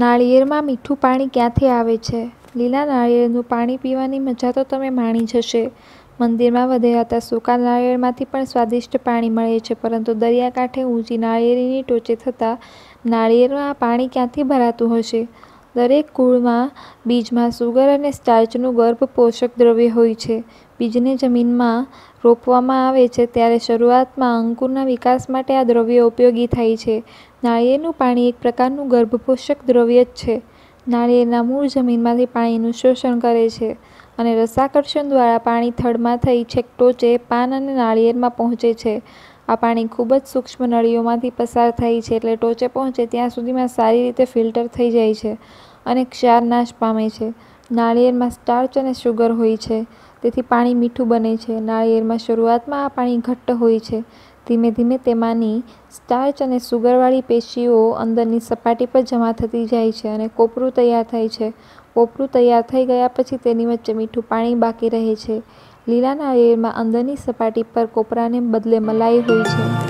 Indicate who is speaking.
Speaker 1: નાળિયેરમાં મીઠું પાણી ક્યાંથી આવે છે લીલા નાળિયેરનું પાણી પીવાની મજા તો તમે માણી જશે મંદિરમાં વધે હતા સૂકા નાળિયેરમાંથી પણ સ્વાદિષ્ટ પાણી મળે છે પરંતુ દરિયાકાંઠે ઊંચી નાળિયેરીની ટોચે થતાં નાળિયેરમાં આ પાણી ક્યાંથી ભરાતું હશે દરેક કૂળમાં બીજમાં સુગર અને સ્ટાર્ચનું ગર્ભ પોષક દ્રવ્ય હોય છે બીજને જમીનમાં રોપવામાં આવે છે ત્યારે શરૂઆતમાં અંકુરના વિકાસ માટે આ દ્રવ્ય ઉપયોગી થાય છે નાળિયેરનું પાણી એક પ્રકારનું ગર્ભપોષક દ્રવ્ય જ છે નાળિયેરના મૂળ જમીનમાંથી પાણીનું શોષણ કરે છે અને રસાકર્ષણ દ્વારા પાણી થડમાં થઈ છેક ટોચે પાન અને નાળિયેરમાં પહોંચે છે આ પાણી ખૂબ જ સૂક્ષ્મ નળીઓમાંથી પસાર થાય છે એટલે ટોચે પહોંચે ત્યાં સુધીમાં સારી રીતે ફિલ્ટર થઈ જાય છે અને ક્ષાર નાશ પામે છે નાળિયેરમાં સ્ટાર્ચ અને શુગર હોય છે તેથી પાણી મીઠું બને છે નાળિયેરમાં શરૂઆતમાં આ પાણી ઘટ્ટ હોય છે ધીમે ધીમે તેમાંની સ્ટાર્ચ અને સુગરવાળી પેશીઓ અંદરની સપાટી પર જમા થતી જાય છે અને કોપરું તૈયાર થાય છે કોપરું તૈયાર થઈ ગયા પછી તેની વચ્ચે મીઠું પાણી બાકી રહે છે લીલા નાળિયેરમાં અંદરની સપાટી પર કોપરાને બદલે મલાઈ હોય છે